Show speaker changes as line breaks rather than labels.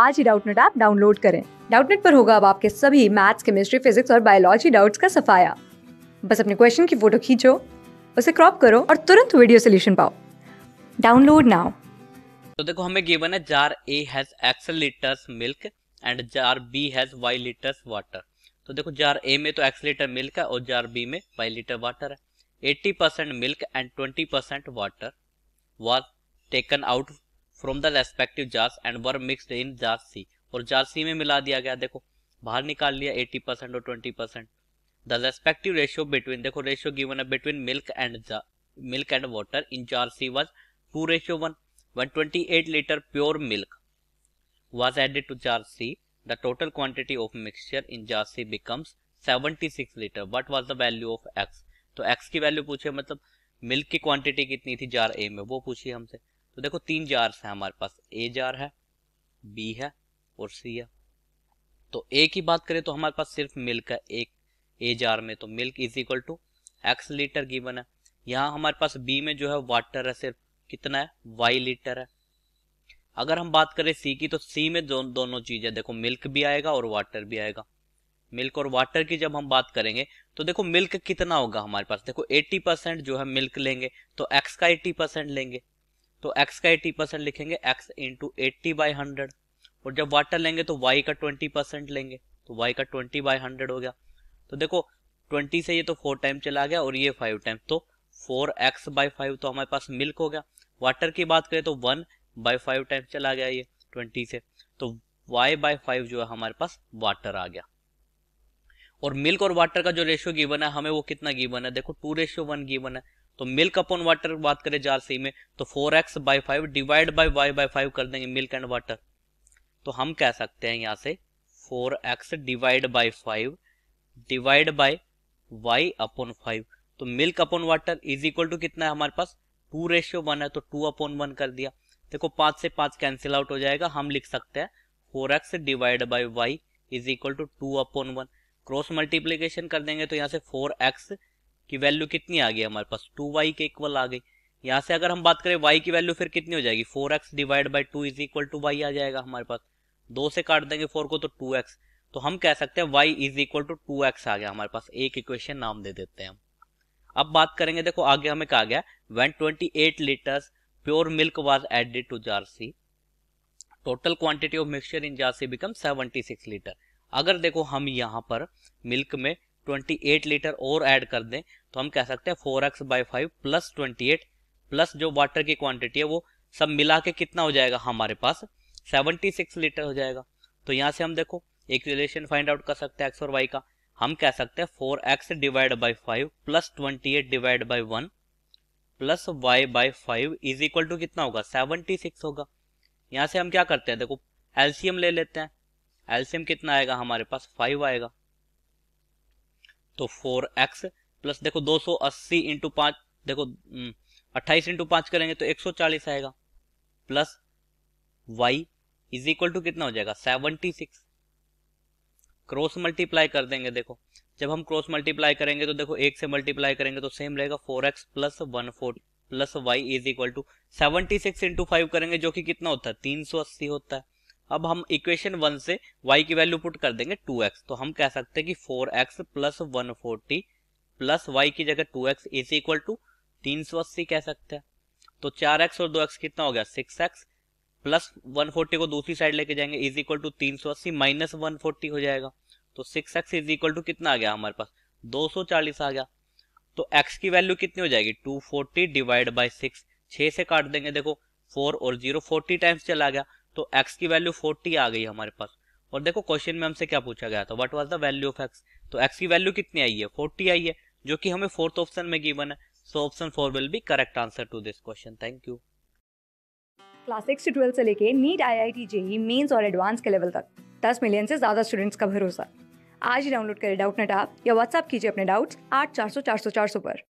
आज ही Doubtnut app download करें डाउटनेट पर होगा अब आपके सभी मैथ्स केमिस्ट्री फिजिक्स और बायोलॉजी डाउट्स का सफाया बस अपने क्वेश्चन की फोटो खींचो उसे क्रॉप करो और तुरंत वीडियो सोल्यूशन पाओ डाउनलोड नाउ तो देखो हमें गिवन है jar A has x litres milk and jar B has y litres water तो देखो जार ए में तो एक्स लीटर मिल्क है और जार बी में वाई लीटर वाटर है 80% milk and 20% water was taken out from the respective jars and were mixed in jar C और jar C में मिला दिया गया देखो बाहर निकाल लिया 80 परसेंट और 20 percent the respective ratio between देखो रेशियो गिवन है between milk and milk and water in jar C was two ratio one one twenty eight litre pure milk was added to jar C the total quantity of mixture in jar C becomes 76 litre what was the value of x तो x की value पूछे मतलब milk की quantity कितनी थी jar ए में वो पूछिए हमसे तो देखो तीन जार्स हैं हमारे पास ए जार है बी है और सी है तो ए की बात करें तो हमारे पास सिर्फ मिल्क है एक ए जार में तो milk is equal to x litre given है यहाँ हमारे पास बी में जो है वाटर है सिर्फ कितना है वाई लीटर है अगर हम बात करें सी की तो सी में दो, दोनों चीजें देखो मिल्क भी आएगा और वाटर भी आएगा मिल्क और वाटर की जब हम बात करेंगे तो देखो मिल्क कितना होगा हमारे पास देखो 80 परसेंट जो है मिल्क लेंगे तो एक्स का 80 परसेंट लेंगे तो x का 80 परसेंट लिखेंगे x into eighty by hundred और जब वाटर लेंगे तो y का 20 परसेंट लेंगे तो y का 20 बाई हंड्रेड हो गया तो देखो 20 से ये तो फोर टाइम चला गया और ये फाइव टाइम तो फोर एक्स बाई फाइव तो हमारे पास मिल्क हो गया वाटर की बात करें तो वन बाई फाइव टाइम चला गया ये ट्वेंटी से तो y बाई फाइव जो है हमारे पास वाटर आ गया और मिल्क और वाटर का जो रेशियो गिवन है हमें वो कितना गिवन है देखो टू रेशियो वन गिवन है तो मिल्क अपॉन वाटर बात करें जार सी में तो four x by five divide by y by five कर देंगे मिल्क एंड वाटर तो हम कह सकते हैं यहां से four x divide by five divide by y upon five तो milk upon water is equal to कितना है हमारे पास टू रेशियो वन है तो टू अपॉन वन कर दिया देखो पांच से पांच कैंसिल आउट हो जाएगा हम लिख सकते हैं four x divide by y is equal to two upon one cross multiplication कर देंगे तो यहाँ से फोर एक्स कि वैल्यू कितनी आ गई हमारे पास टू वाई के इक्वल आ गई यहाँ से अगर हम बात करें वाई की वैल्यू फिर कितनी हो जाएगी four x divide by two is equal to y आ जाएगा हमारे पास दो से काट देंगे फोर को तो टू एक्स तो हम कह सकते हैं y is equal to two x आ गया हमारे पास एक इक्वेशन नाम दे देते हैं हम अब बात करेंगे देखो आगे हमें कहा गया when twenty eight litres pure milk was added to jar C total quantity of mixture in jar C become seventy six litre अगर देखो हम यहाँ पर मिल्क में 28 लीटर और ऐड कर दें तो हम कह सकते हैं four x by five plus twenty eight plus जो वाटर की क्वांटिटी है वो सब मिला के कितना हो जाएगा हमारे पास 76 लीटर हो जाएगा तो यहाँ से हम देखो एक रिलेशन फाइंड आउट कर सकते हैं एक्स और वाई का हम कह सकते हैं four x divide by five plus twenty eight divide by one plus y by five is equal to कितना होगा सेवनटी सिक्स होगा यहाँ से हम क्या करते हैं देखो एल्सियम ले लेते हैं एल्सियम कितना आएगा हमारे पास फाइव आएगा तो फोर एक्स प्लस देखो दो सौ अस्सी इंटू पांच देखो अट्ठाईस इंटू पांच करेंगे तो एक सौ चालीस आएगा plus y is equal to कितना हो जाएगा सेवनटी सिक्स क्रॉस मल्टीप्लाई कर देंगे देखो जब हम क्रॉस मल्टीप्लाई करेंगे तो देखो एक से मल्टीप्लाई करेंगे तो सेम रहेगा four x plus one four plus y is equal to seventy six into five करेंगे जो कि कितना होता है तीन सौ अस्सी होता है अब हम इक्वेशन वन से y की वैल्यू पुट कर देंगे 2x तो हम कह सकते हैं कि 4x x plus one plus y की जगह 2x x is equal to तीन कह सकते हैं तो 4x और 2x कितना हो गया 6x एक्स प्लस वन को दूसरी साइड लेके जाएंगे इज इक्वल टू तीन सौ अस्सी माइनस वन हो जाएगा तो 6x x is equal to कितना आ गया हमारे पास 240 आ गया तो x की वैल्यू कितनी हो जाएगी 240 फोर्टी डिवाइड बाई सिक्स छः से काट देंगे देखो फोर और जीरो फोर्टी टाइम्स चला गया तो एक्स की वैल्यू फोर्टी आ गई हमारे पास और देखो क्वेश्चन में हमसे क्या पूछा गया था what was the value of x तो एक्स की वैल्यू कितनी आई है फोर्टी आई है जो कि हमें फोर्थ ऑप्शन में गिवन है so option four will be correct answer to this question thank you class six से ट्वेल्थ से लेके NEET I I T JEE mains और एडवांस के लेवल तक दस मिलियन से ज्यादा स्टूडेंट्स का भरोसा आज ही डाउनलोड करें डाउट नेट आप या व्हाट्सअप कीजिए अपने डाउट्स आठ चार सौ चार सौ चार सौ पर